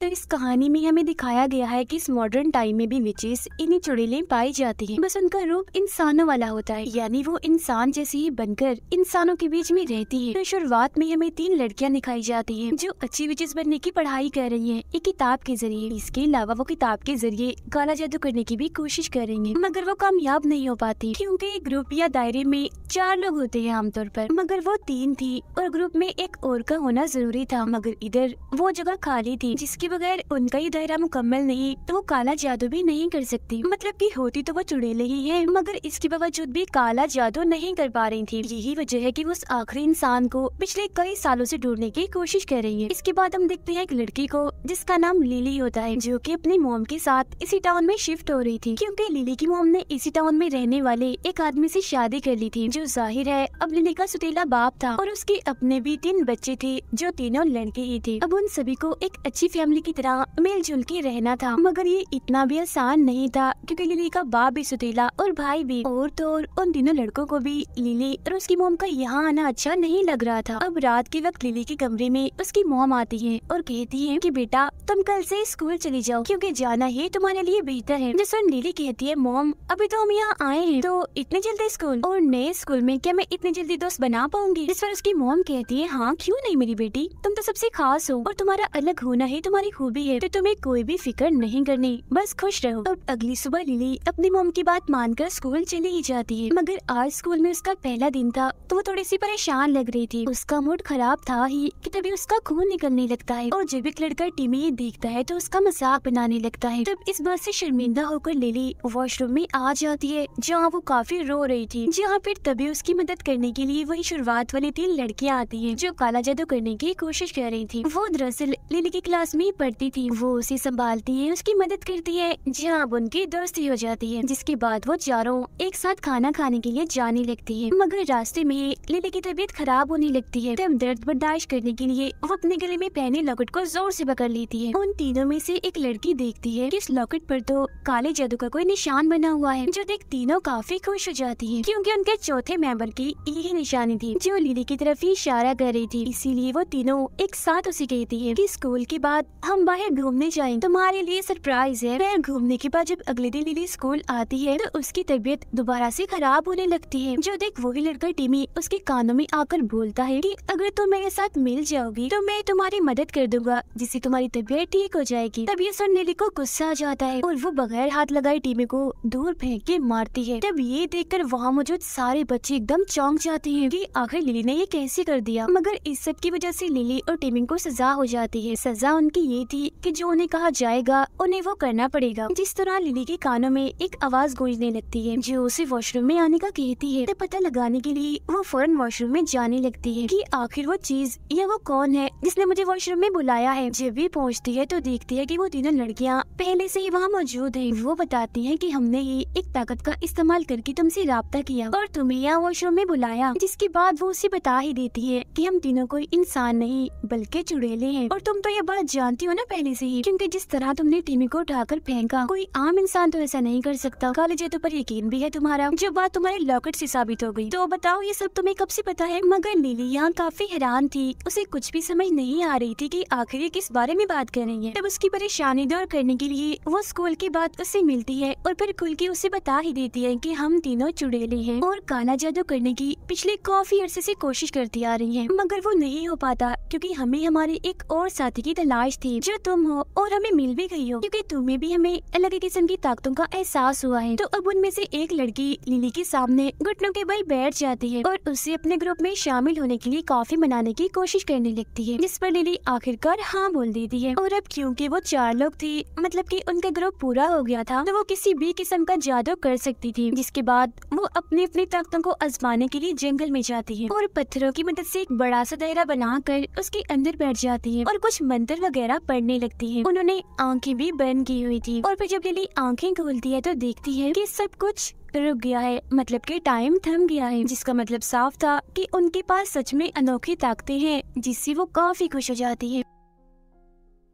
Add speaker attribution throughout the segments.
Speaker 1: तो इस कहानी में हमें दिखाया गया है कि इस मॉडर्न टाइम में भी विचेस इन्हीं चुड़ैलें पाई जाती हैं बस उनका रूप इंसानों वाला होता है यानी वो इंसान जैसे ही बनकर इंसानों के बीच में रहती है तो शुरुआत में हमें तीन लड़कियां दिखाई जाती हैं जो अच्छी विचेस बनने की पढ़ाई कर रही है एक किताब के जरिए इसके अलावा वो किताब के जरिए काला जादू करने की भी कोशिश करेंगे मगर वो कामयाब नहीं हो पाती क्यूँकी एक ग्रुप या दायरे में चार लोग होते हैं आमतौर पर मगर वो तीन थी और ग्रुप में एक और का होना जरूरी था मगर इधर वो जगह खाली थी जिसकी के बगैर उनका ये दायरा मुकम्मल नहीं तो वो काला जादू भी नहीं कर सकती मतलब की होती तो वो चुड़ैले ही है मगर इसके बावजूद भी काला जादू नहीं कर पा रही थी यही वजह है की उस आखिरी इंसान को पिछले कई सालों ऐसी ढूंढने की कोशिश कर रही है इसके बाद हम देखते हैं एक लड़की को जिसका नाम लिली होता है जो की अपनी मोम के साथ इसी टाउन में शिफ्ट हो रही थी क्यूँकी लिली की मोम ने इसी टाउन में रहने वाले एक आदमी ऐसी शादी कर ली थी जो जाहिर है अब लिली का सुतीला बाप था और उसके अपने भी तीन बच्चे थे जो तीनों लड़के ही थे अब उन सभी को एक अच्छी फैमिली फैमिली की तरह मिलजुल के रहना था मगर ये इतना भी आसान नहीं था क्योंकि लिली का बाप भी सुतीला और भाई भी और तो और उन दिनों लड़कों को भी लिली और उसकी मोम का यहाँ आना अच्छा नहीं लग रहा था अब रात के वक्त लिली के कमरे में उसकी मोम आती है और कहती है की बेटा तुम कल से स्कूल चली जाओ क्यूँकी जाना ही तुम्हारे लिए बेहतर है जिस लिली कहती है मोम अभी तो हम यहाँ आए हैं तो इतने जल्दी स्कूल और नए स्कूल में क्या मैं इतने जल्दी दोस्त बना पाऊंगी जिस पर उसकी मोम कहती है हाँ क्यों नहीं मेरी बेटी तुम तो सबसे खास हो और तुम्हारा अलग होना ही तुम्हारे तुम्हारी खूबी है तो तुम्हें कोई भी फिक्र नहीं करनी बस खुश रहो अब अगली सुबह लिली अपनी मोम की बात मानकर स्कूल चली ही जाती है मगर आज स्कूल में उसका पहला दिन था तो वो थोड़ी सी परेशान लग रही थी उसका मूड खराब था ही कि तभी उसका खून निकलने लगता है और जब एक लड़का टीमी ये देखता है तो उसका मजाक बनाने लगता है तब इस बात से शर्मिंदा होकर लिली वॉशरूम में आ जाती है जहाँ वो काफी रो रही थी जहाँ फिर तभी उसकी मदद करने के लिए वही शुरुआत वाली तीन लड़कियाँ आती है जो काला जादू करने की कोशिश कर रही थी वो दरअसल लिली की क्लास में पड़ती थी वो उसे संभालती है उसकी मदद करती है जहाँ अब उनकी दोस्ती हो जाती है जिसके बाद वो चारों एक साथ खाना खाने के लिए जाने लगती है मगर रास्ते में लिली की तबीयत खराब होने लगती है तब दर्द बर्दाश्त करने के लिए वो अपने गले में पहने लॉकेट को जोर से पकड़ लेती है उन तीनों में से एक लड़की देखती है कि इस लॉकेट पर तो काले जादू का कोई निशान बना हुआ है जो देख तीनों काफी खुश हो जाती है क्योंकि उनके चौथे मेंबर की यही निशानी थी जो लिली की तरफ ही इशारा कर रही थी इसीलिए वो तीनों एक साथ उसे कहती है कि स्कूल के बाद हम बाहर घूमने जाएंगे तुम्हारे लिए सरप्राइज है फिर घूमने के बाद जब अगले दिन लिली स्कूल आती है तो उसकी तबीयत दोबारा से खराब होने लगती है जो देख वही लड़का टिमी उसके कानों में आकर बोलता है कि अगर तुम मेरे साथ मिल जाओगी तो मैं तुम्हारी मदद कर दूंगा जिससे तुम्हारी तबीयत ठीक हो जाएगी तब ये सुन लिली को गुस्सा आ जाता है और वो बगैर हाथ लगाए टीमी को दूर फेंक के मारती है तब ये देख कर वहाँ मौजूद सारे बच्चे एकदम चौंक जाते हैं की आखिर लिली ने ये कैसे कर दिया मगर इस सब की वजह ऐसी लिली और टीमी को सजा हो जाती है सजा उनकी ये ये थी कि जो उन्हें कहा जाएगा उन्हें वो करना पड़ेगा जिस तरह लिली के कानों में एक आवाज गूंजने लगती है जो उसे वॉशरूम में आने का कहती है तो पता लगाने के लिए वो फौरन वॉशरूम में जाने लगती है कि आखिर वो चीज या वो कौन है जिसने मुझे वॉशरूम में बुलाया है जब भी पहुँचती है तो देखती है की वो तीनों लड़कियाँ पहले से ही वहाँ मौजूद है वो बताती है की हमने ही एक ताकत का इस्तेमाल करके ऐसी रब्ता किया और तुम्हें यहाँ वॉशरूम में बुलाया जिसके बाद वो उसे बता ही देती है की हम तीनों कोई इंसान नहीं बल्कि चुड़ेले है और तुम तो ये बात जानती हो ना पहले से ही क्योंकि जिस तरह तुमने टीमी को उठाकर फेंका कोई आम इंसान तो ऐसा नहीं कर सकता कॉलेज तो पर यकीन भी है तुम्हारा जो बात तुम्हारे लॉकेट से साबित हो गई तो बताओ ये सब तुम्हें कब से पता है मगर लीली यहाँ काफी हैरान थी उसे कुछ भी समझ नहीं आ रही थी की आखिर ये किस बारे में बात कर रही है तब उसकी परेशानी दूर करने के लिए वो स्कूल के बाद उससे मिलती है और फिर खुल के उसे बता ही देती है की हम तीनों चुड़ेले है और काला जादू करने की पिछले काफी अरसे ऐसी कोशिश करती आ रही है मगर वो नहीं हो पाता क्योंकि हमें हमारे एक और साथी की तलाश थी थी जो तुम हो और हमें मिल भी गई हो क्योंकि तुम्हें भी हमें अलग किस्म की ताकतों का एहसास हुआ है तो अब उनमें से एक लड़की लिली के सामने घुटनों के बल बैठ जाती है और उसे अपने ग्रुप में शामिल होने के लिए काफी मनाने की कोशिश करने लगती है जिस पर लिली आखिरकार हाँ बोल देती है और अब क्यूँकी वो चार लोग थी मतलब की उनका ग्रुप पूरा हो गया था तो वो किसी भी किस्म का जादू कर सकती थी जिसके बाद वो अपने अपनी ताकतों को आजमाने के लिए जंगल में जाती है और पत्थरों की मदद से एक बड़ा सा दायरा बनाकर उसके अंदर बैठ जाती है और कुछ मंदिर वगैरह ज्यादा पढ़ने लगती है उन्होंने आंखें भी बंद की हुई थी और फिर जब लिली आंखें खोलती है तो देखती है कि सब कुछ रुक गया है मतलब कि टाइम थम गया है जिसका मतलब साफ था कि उनके पास सच में अनोखी ताकतें हैं जिससे वो काफी खुश हो जाती है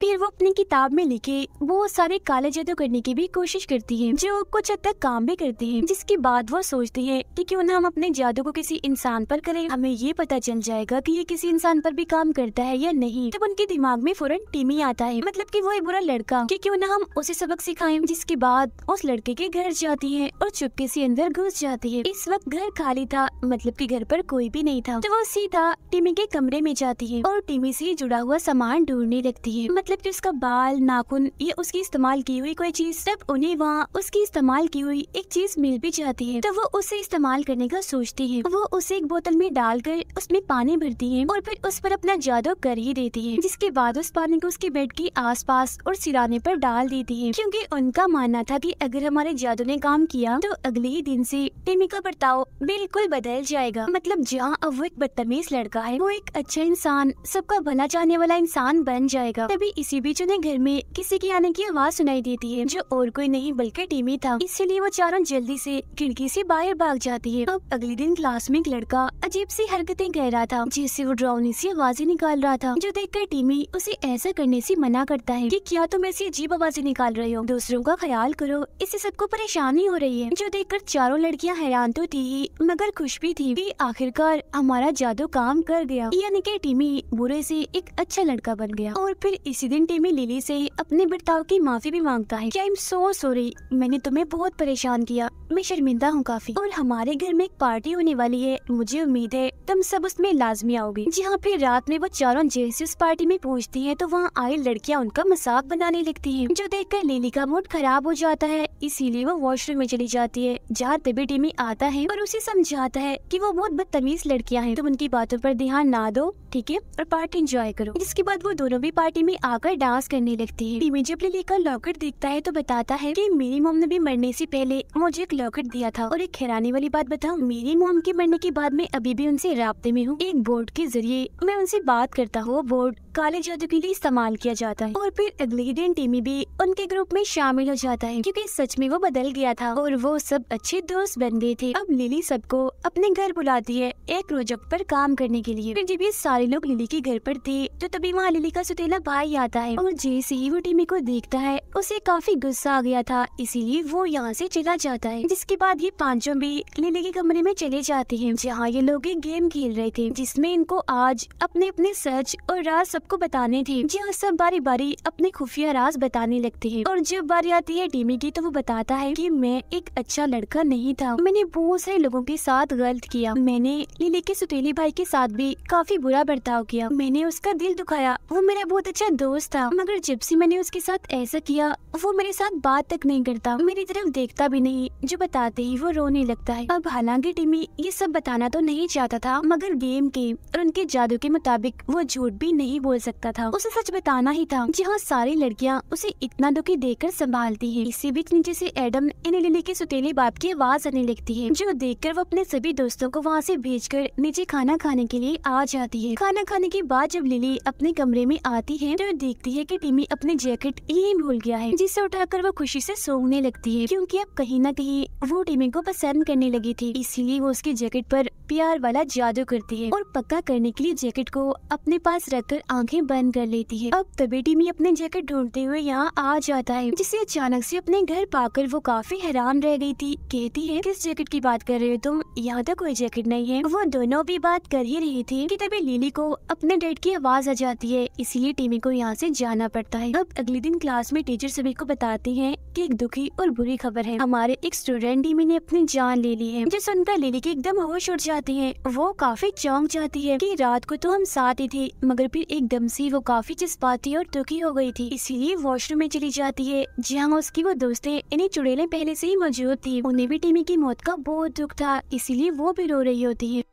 Speaker 1: फिर वो अपनी किताब में लिखे वो सारे काले जादू करने की भी कोशिश करती है जो कुछ हद तक काम भी करती है जिसके बाद वो सोचती है कि क्यों ना हम अपने जादू को किसी इंसान पर करें हमें ये पता चल जाएगा कि ये किसी इंसान पर भी काम करता है या नहीं तब उनके दिमाग में फौरन टीमी आता है मतलब कि वो एक बुरा लड़का कि क्यों ना हम उसे सबक सिखाए जिसके बाद उस लड़के के घर जाती है और चुपके से अंदर घुस जाती है इस वक्त घर खाली था मतलब कि घर पर कोई भी नहीं था तो वो सीधा टीमी के कमरे में जाती है और टीमी से जुड़ा हुआ सामान ढूंढने लगती है मतलब मतलब कि उसका बाल नाखून ये उसकी इस्तेमाल की हुई कोई चीज तब उन्हें वहाँ उसकी इस्तेमाल की हुई एक चीज मिल भी जाती है तो वो उसे इस्तेमाल करने का सोचती है वो उसे एक बोतल में डालकर उसमें पानी भरती है और फिर उस पर अपना जादू कर ही देती है जिसके बाद उस पानी को उसके बेड के पास और सिराने पर डाल देती है क्योंकि उनका मानना था की अगर हमारे जादू ने काम किया तो अगले ही दिन से टेमी का बर्ताव बिल्कुल बदल जाएगा मतलब जहाँ अब वो एक बदतमीज लड़का है वो एक अच्छा इंसान सबका भला चाहने वाला इंसान बन जाएगा तभी इसी बीच उन्हें घर में किसी के आने की आवाज़ सुनाई देती है जो और कोई नहीं बल्कि टीमी था इसलिए वो चारों जल्दी से खिड़की से बाहर भाग जाती है अब अगले दिन क्लास में एक लड़का अजीब सी हरकतें कर रहा था जिससे वो डरावनी सी आवाजें निकाल रहा था जो कर टीमी उसे ऐसा करने से मना करता है की क्या तुम ऐसी अजीब आवाजें निकाल रहे हो दूसरों का ख्याल करो इससे सबको परेशानी हो रही है जो कर चारों लड़कियाँ हैरान तो थी ही मगर खुश भी थी कि आखिरकार हमारा जादू काम कर गया यानी कि टीमी बुरे से एक अच्छा लड़का बन गया और फिर इस दिन टीमी लिली से अपने बर्ताव की माफी भी मांगता है आई एम सो सॉरी मैंने तुम्हें बहुत परेशान किया मैं शर्मिंदा हूँ काफी और हमारे घर में एक पार्टी होने वाली है मुझे उम्मीद है तुम सब उसमें लाजमी आओगी जहाँ फिर रात में वो चारों जेसी उस पार्टी में पहुँचती है तो वहाँ आई लड़कियाँ उनका मसाक बनाने लगती है जो देख कर लिली का मूड खराब हो जाता है इसीलिए वो वॉशरूम में चली जाती है जहाँ तभी टीमी आता है और उसे समझाता है की वो बहुत बदतमीज लड़कियाँ हैं तुम उनकी बातों पर ध्यान ना दो ठीक है और पार्टी इंजॉय करो इसके बाद वो दोनों भी पार्टी में आ आकर डांस करने लगती है इमीजिएटली लेकर लॉकेट देखता है तो बताता है की मेरी मोम ने भी मरने से पहले मुझे एक लॉकेट दिया था और एक हैरानी वाली बात बताऊं मेरी मोम के मरने के बाद मैं अभी भी उनसे रबते में हूँ एक बोर्ड के जरिए मैं उनसे बात करता हूँ बोर्ड काले जादू के लिए इस्तेमाल किया जाता है और फिर अगले दिन टीमी भी उनके ग्रुप में शामिल हो जाता है क्योंकि सच में वो बदल गया था और वो सब अच्छे दोस्त बन गए थे अब लिली सबको अपने घर बुलाती है एक प्रोजेक्ट पर काम करने के लिए फिर जब ये सारे लोग लिली के घर पर थे तो तभी वहाँ लिली का सुतेला भाई आता है और जैसे ही वो टीमी को देखता है उसे काफी गुस्सा आ गया था इसीलिए वो यहाँ से चला जाता है जिसके बाद ये पांचों भी लिली के कमरे में चले जाते हैं जहाँ ये लोग एक गेम खेल रहे थे जिसमे इनको आज अपने अपने सच और राज सबको बताने थी जी हाँ, सब बारी बारी अपने खुफिया राज बताने लगते है और जब बारी आती है टीमी की तो वो बताता है की मैं एक अच्छा लड़का नहीं था मैंने बहुत सारे लोगों के साथ गलत किया मैंने लिली के सुतीली भाई के साथ भी काफी बुरा बर्ताव किया मैंने उसका दिल दुखाया वो मेरा बहुत अच्छा दोस्त था मगर जब से मैंने उसके साथ ऐसा किया वो मेरे साथ बात तक नहीं करता मेरी तरफ देखता भी नहीं जो बताते ही वो रोने लगता है अब हालांकि टीमी ये सब बताना तो नहीं चाहता था मगर गेम के और उनके जादू के मुताबिक वो झूठ भी नहीं बोल बोल सकता था उसे सच बताना ही था जहाँ सारी लड़कियाँ उसे इतना दुखी देखकर संभालती है इसी बीच नीचे से एडम इन लिली के सुतेले बाप की आवाज आने लगती है जो देखकर वो अपने सभी दोस्तों को वहाँ से भेजकर नीचे खाना खाने के लिए आ जाती है खाना खाने के बाद जब लिली अपने कमरे में आती है तो देखती है की टिमी अपनी जैकेट यही भूल गया है जिसे उठाकर वो खुशी ऐसी सोने लगती है क्यूँकी अब कहीं ना कहीं वो टिमी को पसंद करने लगी थी इसीलिए वो उसके जैकेट पर प्यार वाला जादू करती है और पक्का करने के लिए जैकेट को अपने पास रखकर आंखें बंद कर लेती है अब तभी टिमी अपने जैकेट ढूंढते हुए यहाँ आ जाता है जिसे अचानक से अपने घर पाकर वो काफी हैरान रह गई थी कहती है किस जैकेट की बात कर रहे हो तुम यहाँ तक तो कोई जैकेट नहीं है वो दोनों भी बात कर ही रही थी की तभी लिली को अपने डेड की आवाज आ जाती है इसीलिए टीमी को यहाँ ऐसी जाना पड़ता है अब अगले दिन क्लास में टीचर सभी को बताती है की एक दुखी और बुरी खबर है हमारे एक स्टूडेंट टीमी ने अपनी जान ले ली है जो सुनकर लिली की एकदम होश उड़ जाती है वो काफी चौंक जाती है कि रात को तो हम साथ ही थे मगर फिर एक एकदम से वो काफी जज्बाती और दुखी हो गई थी इसीलिए वॉशरूम में चली जाती है जहाँ उसकी वो दोस्तें इन्हें चुड़ेलें पहले से ही मौजूद थी उन्हें भी टीमी की मौत का बहुत दुख था इसीलिए वो भी रो रही होती है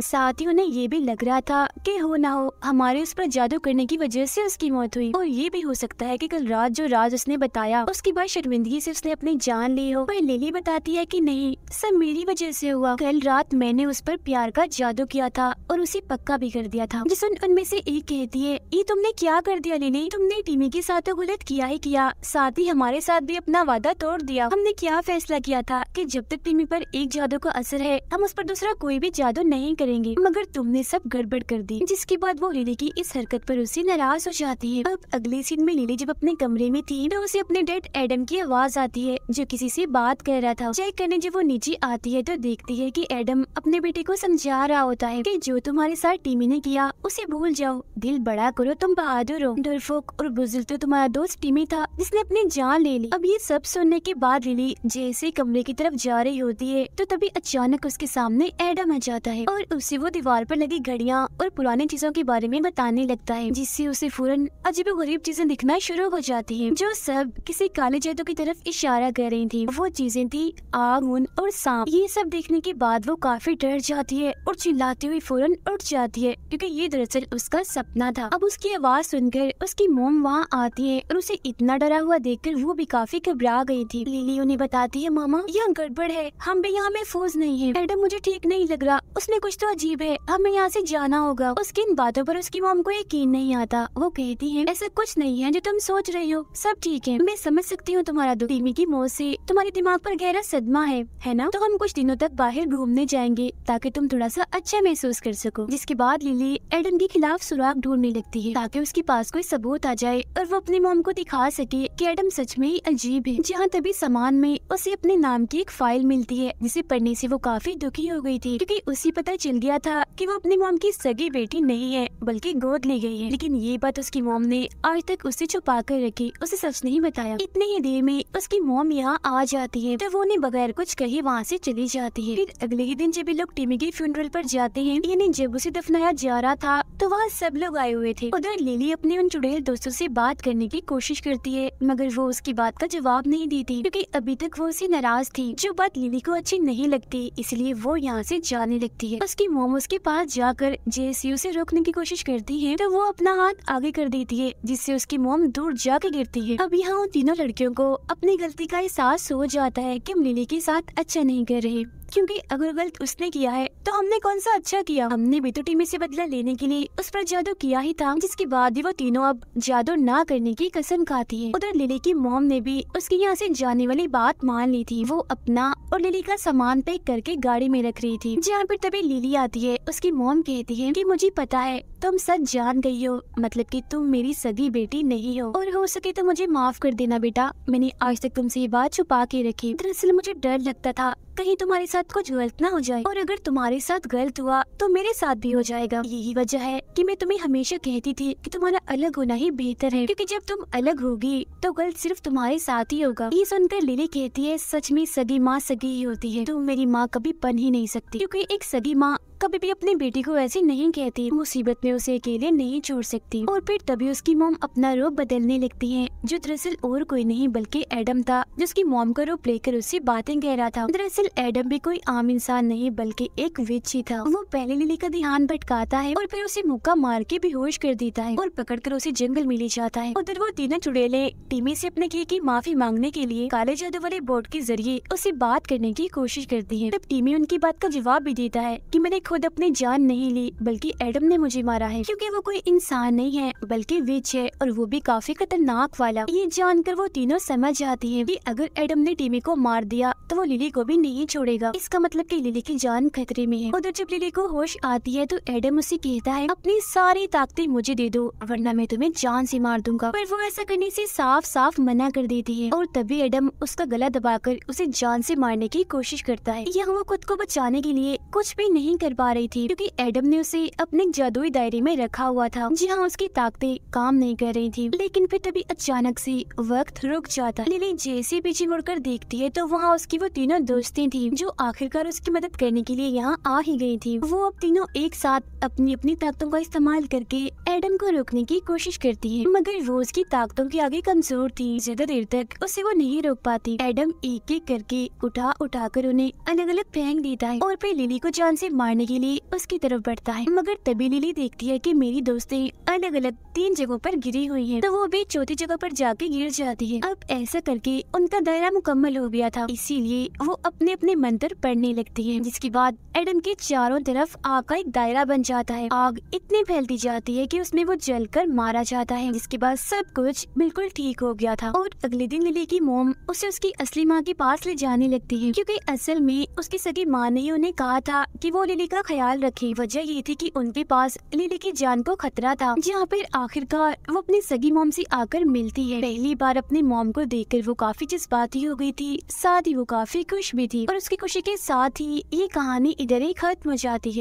Speaker 1: साथियों ने ये भी लग रहा था कि हो ना हो हमारे उस पर जादू करने की वजह से उसकी मौत हुई और ये भी हो सकता है कि कल रात जो राज उसने बताया उसके बाद शर्मिंदगी से उसने अपनी जान ली हो पर लिली बताती है कि नहीं सब मेरी वजह से हुआ कल रात मैंने उस पर प्यार का जादू किया था और उसे पक्का भी कर दिया था जिस उनमें से एक कहती है ये तुमने क्या कर दिया लिली तुमने टीमी के साथ तो गलत किया ही किया साथ ही हमारे साथ भी अपना वादा तोड़ दिया हमने क्या फैसला किया था की जब तक टीमी पर एक जादू का असर है हम उस पर दूसरा कोई भी जादू नहीं करें करेंगे मगर तुमने सब गड़बड़ कर दी जिसके बाद वो लिली की इस हरकत पर उसे नाराज हो जाती है अब अगली सीन में लिली जब अपने कमरे में थी तो उसे अपने डेड एडम की आवाज आती है जो किसी से बात कर रहा था चेक करने जब वो नीचे आती है तो देखती है की एडम अपने बेटे को समझा रहा होता है की जो तुम्हारे साथ टीमी ने किया उसे भूल जाओ दिल बड़ा करो तुम बहादुर हो डरफोक और बुजुर्ग तो तुम्हारा दोस्त टीमी था जिसने अपनी जान ले ली अब ये सब सुनने के बाद लिली जैसे कमरे की तरफ जा रही होती है तो तभी अचानक उसके सामने एडम आ जाता है और उसे वो दीवार पर लगी घड़िया और पुरानी चीजों के बारे में बताने लगता है जिससे उसे फौरन अजीब गरीब चीजें दिखना शुरू हो जाती है जो सब किसी काले जादू की तरफ इशारा कर रही थी वो चीजें थी आग उन और सांप ये सब देखने के बाद वो काफी डर जाती है और चिल्लाती हुई फौरन उठ जाती है क्योंकि ये दरअसल उसका सपना था अब उसकी आवाज सुनकर उसकी मोम वहाँ आती है और उसे इतना डरा हुआ कर वो भी काफी घबरा गयी थी लिली उन्हें बताती है मामा यहाँ गड़बड़ है हम भी यहाँ महफूज नहीं है मैडम मुझे ठीक नहीं लग रहा उसने कुछ तो अजीब है हमें यहाँ से जाना होगा उसकी इन बातों पर उसकी मोम को यकीन नहीं आता वो कहती है ऐसा कुछ नहीं है जो तुम सोच रही हो सब ठीक है मैं समझ सकती हूँ तुम्हारा दुख टीमी की मौत से तुम्हारे दिमाग पर गहरा सदमा है है ना तो हम कुछ दिनों तक बाहर घूमने जाएंगे ताकि तुम थोड़ा सा अच्छा महसूस कर सको जिसके बाद लिली एडम के खिलाफ सुराग ढूंढने लगती है ताकि उसके पास कोई सबूत आ जाए और वो अपनी मोम को दिखा सके की एडम सच में ही अजीब है जहाँ तभी सामान में उसे अपने नाम की एक फाइल मिलती है जिसे पढ़ने ऐसी वो काफी दुखी हो गयी थी क्यूँकी उसी पता चल चल गया था कि वो अपनी मोम की सगी बेटी नहीं है बल्कि गोद ली गई है लेकिन ये बात उसकी मोम ने आज तक उसे छुपा कर रखी उसे सच नहीं बताया इतने ही देर में उसकी मोम यहाँ आ जाती है तो वो उन्हें बगैर कुछ कहे वहाँ से चली जाती है फिर अगले ही दिन जब लोग टीमी के फ्यूनरल पर जाते हैं यानी जब उसे दफनाया जा रहा था तो वहाँ सब लोग आए हुए थे उधर लिली अपने उन चुड़ैल दोस्तों से बात करने की कोशिश करती है मगर वो उसकी बात का जवाब नहीं देती क्योंकि अभी तक वो उसे नाराज थी जो बात लिली को अच्छी नहीं लगती इसलिए वो यहाँ से जाने लगती है उसके कि मोम उसके पास जाकर जेएसयू से रोकने की कोशिश करती है तो वो अपना हाथ आगे कर देती है जिससे उसकी मोम दूर जाके गिरती है अब यहाँ उन तीनों लड़कियों को अपनी गलती का एहसास हो जाता है कि हम लिली के साथ अच्छा नहीं कर रहे क्योंकि अगर गलत उसने किया है तो हमने कौन सा अच्छा किया हमने भी तो टीमी से बदला लेने के लिए उस पर जादू किया ही था जिसके बाद ही वो तीनों अब जादू ना करने की कसम खाती है उधर लिली की मोम ने भी उसके यहाँ से जाने वाली बात मान ली थी वो अपना और लिली का सामान पैक करके गाड़ी में रख रही थी जहाँ पर तभी लिली आती है उसकी मोम कहती है की मुझे पता है तुम सच जान गई हो मतलब की तुम मेरी सगी बेटी नहीं हो और हो सके तो मुझे माफ कर देना बेटा मैंने आज तक तुमसे ये बात छुपा के रखी दरअसल मुझे डर लगता था कहीं तुम्हारे साथ कुछ गलत ना हो जाए और अगर तुम्हारे साथ गलत हुआ तो मेरे साथ भी हो जाएगा यही वजह है कि मैं तुम्हें हमेशा कहती थी कि तुम्हारा अलग होना ही बेहतर है क्योंकि जब तुम अलग होगी तो गलत सिर्फ तुम्हारे साथ ही होगा ये सुनकर लिली कहती है सच में सगी माँ सगी ही होती है तुम मेरी माँ कभी बन ही नहीं सकती क्यूँकी एक सगी माँ कभी भी अपनी बेटी को ऐसे नहीं कहती मुसीबत में उसे अकेले नहीं छोड़ सकती और फिर तभी उसकी मोम अपना रूप बदलने लगती है जो दरअसल और कोई नहीं बल्कि एडम था जिसकी मोम का रूप लेकर उससे बातें कह रहा था दरअसल दरअसल एडम भी कोई आम इंसान नहीं बल्कि एक विच ही था वो पहले लिली का ध्यान भटकाता है और फिर उसे मुक्का मार के बेहोश कर देता है और पकड़कर उसे जंगल में ले जाता है उधर वो तीनों चुड़ेले टीमी से अपने की माफी मांगने के लिए काले जादू वाले बोर्ड के जरिए उसे बात करने की कोशिश करती है तब टीमी उनकी बात का जवाब भी देता है की मैंने खुद अपनी जान नहीं ली बल्कि एडम ने मुझे मारा है क्यूँकी वो कोई इंसान नहीं है बल्कि विच है और वो भी काफी खतरनाक वाला ये जानकर वो तीनों समझ जाती है की अगर एडम ने टीमी को मार दिया तो वो लिली को भी नहीं नहीं छोड़ेगा इसका मतलब की लिली की जान खतरे में है उधर जब लिली को होश आती है तो एडम उसे कहता है अपनी सारी ताकतें मुझे दे दो वरना मैं तुम्हें जान से मार दूंगा पर वो ऐसा करने से साफ साफ मना कर देती है और तभी एडम उसका गला दबाकर उसे जान से मारने की कोशिश करता है यह वो खुद को बचाने के लिए कुछ भी नहीं कर पा रही थी क्योंकि एडम ने उसे अपने जादुई दायरे में रखा हुआ था जहाँ उसकी ताकतें काम नहीं कर रही थी लेकिन फिर तभी अचानक से वक्त रुक जाता लिली जैसे पीछे मुड़कर देखती है तो वहाँ उसकी वो तीनों दोस्ती दोस्तें थी जो आखिरकार उसकी मदद करने के लिए यहाँ आ ही गई थी वो अब तीनों एक साथ अपनी अपनी ताकतों का इस्तेमाल करके एडम को रोकने की कोशिश करती है मगर रोज की ताकतों के आगे कमजोर थी ज्यादा देर तक उसे वो नहीं रोक पाती एडम एक एक करके उठा उठा कर उन्हें अलग अलग फेंक देता है और फिर लिली को जान से मारने के लिए उसकी तरफ बढ़ता है मगर तभी लिली देखती है की मेरी दोस्तें अलग अलग तीन जगहों पर गिरी हुई है तो वो भी चौथी जगह पर जाके गिर जाती है अब ऐसा करके उनका दायरा मुकम्मल हो गया था इसीलिए वो अपने अपने अपने मंत्र पढ़ने लगती है जिसके बाद एडम के चारों तरफ आग का एक दायरा बन जाता है आग इतनी फैलती जाती है कि उसमें वो जलकर मारा जाता है जिसके बाद सब कुछ बिल्कुल ठीक हो गया था और अगले दिन लिली की मोम उसे उसकी असली माँ के पास ले जाने लगती है क्योंकि असल में उसकी सगी माँ ने उन्हें कहा था कि वो लिली का ख्याल रखे वजह ये थी कि उनके पास लिली की जान को खतरा था जहाँ पर आखिरकार वो अपनी सगी मोम से आकर मिलती है पहली बार अपने मोम को देख वो काफी जज्बाती हो गई थी साथ ही वो काफी खुश भी थी और उसकी खुशी के साथ ही ये कहानी इधर ही खत्म हो जाती है